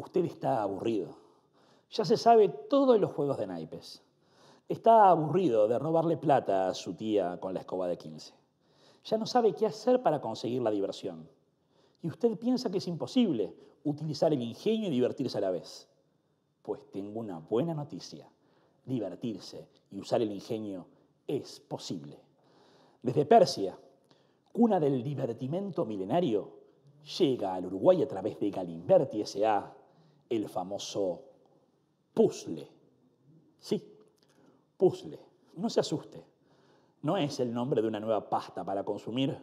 usted está aburrido. Ya se sabe todos los juegos de naipes. Está aburrido de robarle plata a su tía con la escoba de 15. Ya no sabe qué hacer para conseguir la diversión. Y usted piensa que es imposible utilizar el ingenio y divertirse a la vez. Pues tengo una buena noticia. Divertirse y usar el ingenio es posible. Desde Persia, cuna del divertimento milenario, llega al Uruguay a través de Galimberti S.A., el famoso puzzle. Sí, puzzle. No se asuste. No es el nombre de una nueva pasta para consumir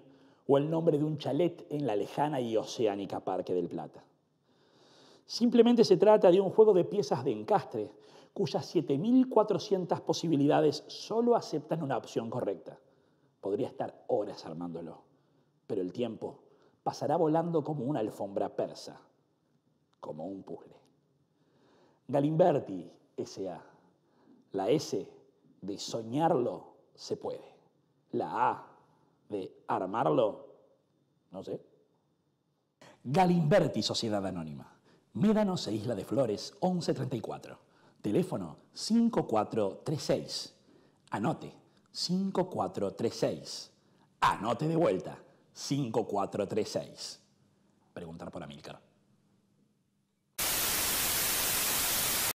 o el nombre de un chalet en la lejana y oceánica Parque del Plata. Simplemente se trata de un juego de piezas de encastre cuyas 7.400 posibilidades solo aceptan una opción correcta. Podría estar horas armándolo, pero el tiempo pasará volando como una alfombra persa como un puzzle. Galimberti S.A. La S de soñarlo se puede. La A de armarlo, no sé. Galimberti Sociedad Anónima. Médanos e Isla de Flores 1134. Teléfono 5436. Anote 5436. Anote de vuelta 5436. Preguntar por Amilcar.